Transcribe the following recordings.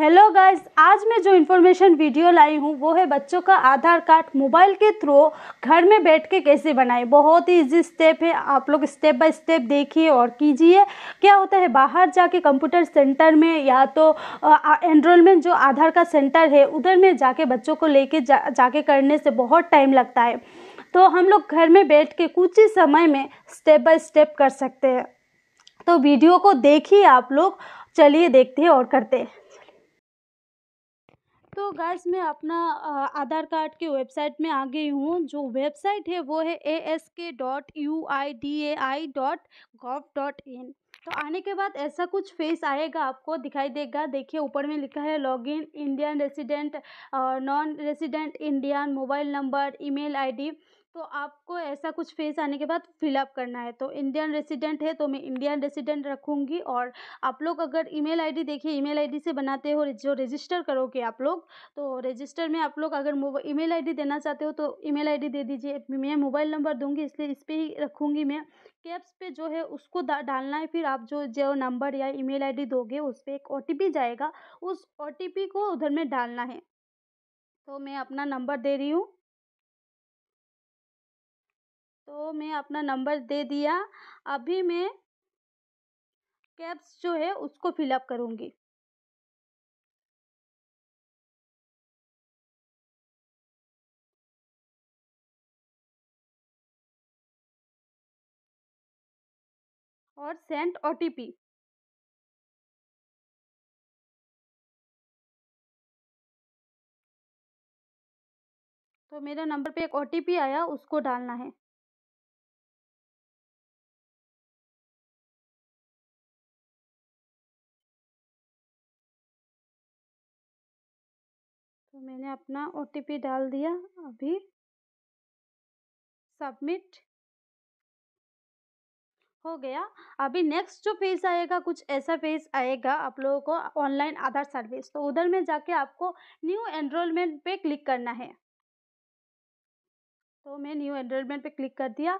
hello guys आज मैं जो इन्फॉर्मेशन वीडियो लाई हूँ वो है बच्चों का आधार कार्ड मोबाइल के थ्रू घर में बैठ के कैसे बनाएं बहुत ही इजी स्टेप है आप लोग स्टेप बाय स्टेप देखिए और कीजिए क्या होता है बाहर जाके कंप्यूटर सेंटर में या तो एनरोलमेंट जो आधार का सेंटर है उधर में जाके बच्चों को कर जा, जाके करने से बहुत टाइम लगता है तो हम लोग घर में बैठ के कुछ ही समय में स्टेप बाय स्टेप कर सकते हैं तो वीडियो को देखिए आप लोग चलिए देखते हैं और करते हैं तो गैस मैं अपना आधार कार्ड के वेबसाइट में आ गई हूँ जो वेबसाइट है वो है A S K dot U I D A I dot gov dot in तो आने के बाद ऐसा कुछ फेस आएगा आपको दिखाई देगा देखिए ऊपर में लिखा है login Indian resident non resident Indian mobile number email ID तो आपको ऐसा कुछ फेस आने के बाद फिलअप करना है तो इंडियन रेसिडेंट है तो मैं इंडियन रेसिडेंट रखूँगी और आप लोग अगर ईमेल आईडी देखिए ईमेल आईडी से बनाते हो जो रजिस्टर करोगे आप लोग तो रजिस्टर में आप लोग अगर ईमेल आईडी देना चाहते हो तो ईमेल आईडी दे दीजिए मैं मोबाइल नंबर दूँगी इसलिए इस पर ही रखूँगी मैं कैप्स पे जो है उसको डालना है फिर आप जो जो नंबर या ईमेल आईडी दोगे उस पर एक ओ जाएगा उस ओ को उधर में डालना है तो मैं अपना नंबर दे रही हूँ तो मैं अपना नंबर दे दिया अभी मैं कैप्स जो है उसको फिलअप करूँगी और सेंट ओ टी पी तो मेरा नंबर पे एक ओ टी पी आया उसको डालना है तो मैंने अपना ओ टी पी डाल दिया अभी सबमिट हो गया अभी नेक्स्ट जो फेज आएगा कुछ ऐसा फेज आएगा आप लोगों को ऑनलाइन आधार सर्विस तो उधर में जाके आपको न्यू एनरोलमेंट पे क्लिक करना है तो मैं न्यू एनरोलमेंट पे क्लिक कर दिया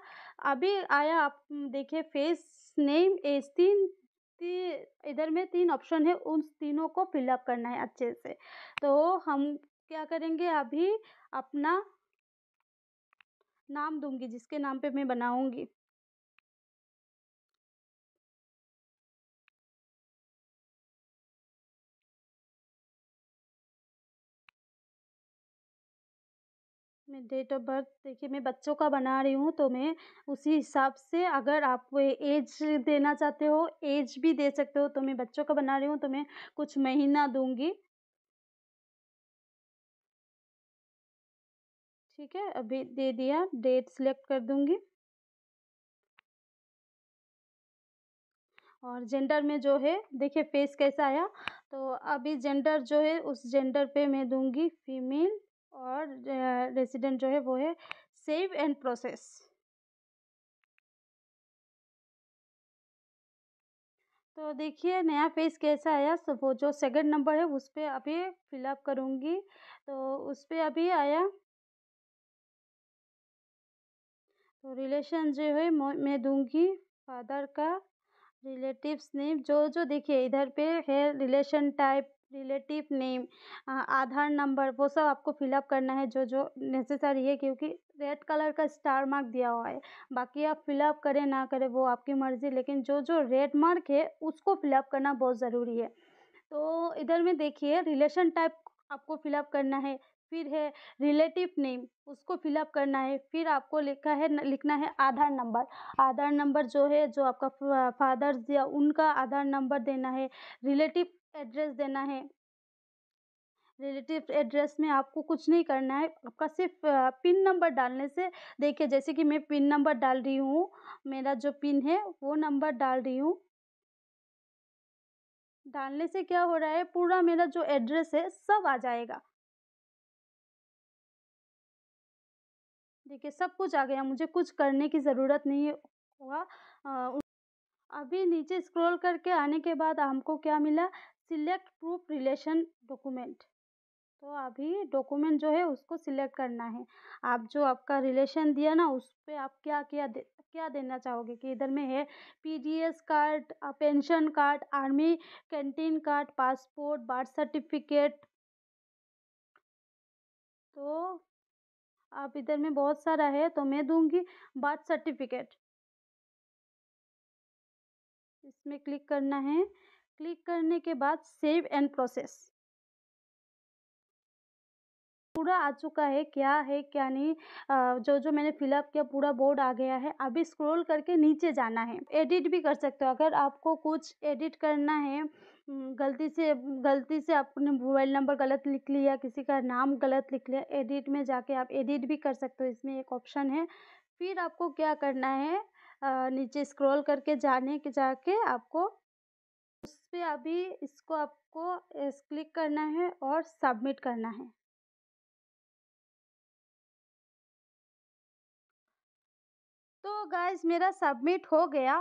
अभी आया आप देखिए फेस नेम एज तीन इधर में तीन ऑप्शन है उन तीनों को फिलअप करना है अच्छे से तो हम क्या करेंगे अभी अपना नाम दूंगी जिसके नाम पे मैं बनाऊंगी मैं डेट ऑफ बर्थ देखिए मैं बच्चों का बना रही हूँ तो मैं उसी हिसाब से अगर आप एज देना चाहते हो एज भी दे सकते हो तो मैं बच्चों का बना रही हूँ तो मैं कुछ महीना दूंगी ठीक है अभी दे दिया डेट सिलेक्ट कर दूंगी और जेंडर में जो है देखिए फेस कैसा आया तो अभी जेंडर जो है उस जेंडर पे मैं दूंगी फीमेल और रेसिडेंट जो है वो है सेव एंड प्रोसेस तो देखिए नया पेज कैसा आया सब वो जो सेकंड नंबर है उस पर अभी फिलअप करूँगी तो उस पर अभी आया तो रिलेशन जो है मैं दूंगी फादर का रिलेटिव्स नेम जो जो देखिए इधर पे है relation type relative name Aadhaar number वो सब आपको फिलअप करना है जो जो नेसेसरी है क्योंकि रेड कलर का स्टार मार्क दिया हुआ है बाकी आप फिलअप करें ना करें वो आपकी मर्ज़ी लेकिन जो जो रेड मार्क है उसको फिलअप करना बहुत ज़रूरी है तो इधर में देखिए रिलेशन टाइप आपको फिलअप करना है फिर है रिलेटिव नेम उसको फिलअप करना है फिर आपको लिखा है लिखना है आधार नंबर आधार नंबर जो है जो आपका फादर्स या उनका आधार नंबर देना है रिलेटिव एड्रेस देना है रिलेटिव एड्रेस में आपको कुछ नहीं करना है आपका सिर्फ पिन नंबर डालने से देखिए जैसे कि मैं पिन नंबर डाल रही हूँ मेरा जो पिन है वो नंबर डाल रही हूँ डालने से क्या हो रहा है पूरा मेरा जो एड्रेस है सब आ जाएगा देखिए सब कुछ आ गया मुझे कुछ करने की ज़रूरत नहीं हुआ अभी नीचे स्क्रॉल करके आने के बाद हमको क्या मिला सिलेक्ट प्रूफ रिलेशन डॉक्यूमेंट तो अभी डॉक्यूमेंट जो है उसको सिलेक्ट करना है आप जो आपका रिलेशन दिया ना उस पर आप क्या क्या दे, क्या देना चाहोगे कि इधर में है PDS card pension card army canteen card passport birth certificate तो आप इधर में बहुत सारा है तो मैं दूंगी बर्थ सर्टिफिकेट इसमें क्लिक करना है क्लिक करने के बाद सेव एंड प्रोसेस पूरा आ चुका है क्या है क्या नहीं जो जो मैंने फिलअप किया पूरा बोर्ड आ गया है अभी स्क्रॉल करके नीचे जाना है एडिट भी कर सकते हो अगर आपको कुछ एडिट करना है गलती से गलती से अपने मोबाइल नंबर गलत लिख लिया किसी का नाम गलत लिख लिया एडिट में जाके आप एडिट भी कर सकते हो इसमें एक ऑप्शन है फिर आपको क्या करना है आ, नीचे स्क्रॉल करके जाने के जाके आपको उस पर अभी इसको आपको क्लिक करना है और सबमिट करना है तो गाइज मेरा सबमिट हो गया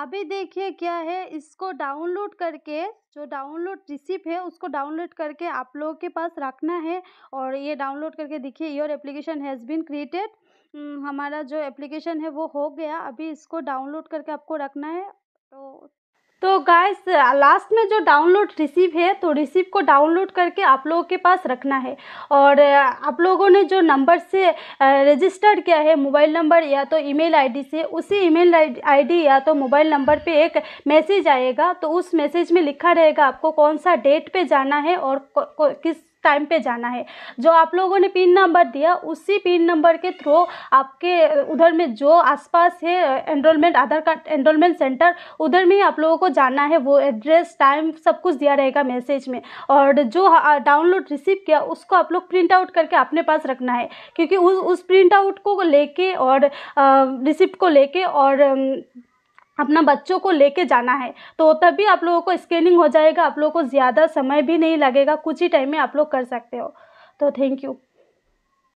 अभी देखिए क्या है इसको डाउनलोड करके जो डाउनलोड रिसिप है उसको डाउनलोड करके आप लोगों के पास रखना है और ये डाउनलोड करके देखिए your application has been created हमारा जो एप्लीकेशन है वो हो गया अभी इसको डाउनलोड करके आपको रखना है तो तो गाइस लास्ट में जो डाउनलोड रिसीव है तो रिसीव को डाउनलोड करके आप लोगों के पास रखना है और आप लोगों ने जो नंबर से रजिस्टर किया है मोबाइल नंबर या तो ईमेल आईडी से उसी ईमेल आईडी या तो मोबाइल नंबर पे एक मैसेज आएगा तो उस मैसेज में लिखा रहेगा आपको कौन सा डेट पे जाना है और किस टाइम पे जाना है जो आप लोगों ने पिन नंबर दिया उसी पिन नंबर के थ्रू आपके उधर में जो आसपास है enrolment Aadhaar card enrolment centre उधर में आप लोगों को जाना है वो एड्रेस टाइम सब कुछ दिया रहेगा मैसेज में और जो डाउनलोड रिसीव किया उसको आप लोग प्रिंट आउट करके अपने पास रखना है क्योंकि उस प्रिंट आउट को लेके और रिसिप्ट को लेके और अपना बच्चों को लेके जाना है तो तभी आप लोगों को स्कैनिंग हो जाएगा आप लोगों को ज़्यादा समय भी नहीं लगेगा कुछ ही टाइम में आप लोग कर सकते हो तो थैंक यू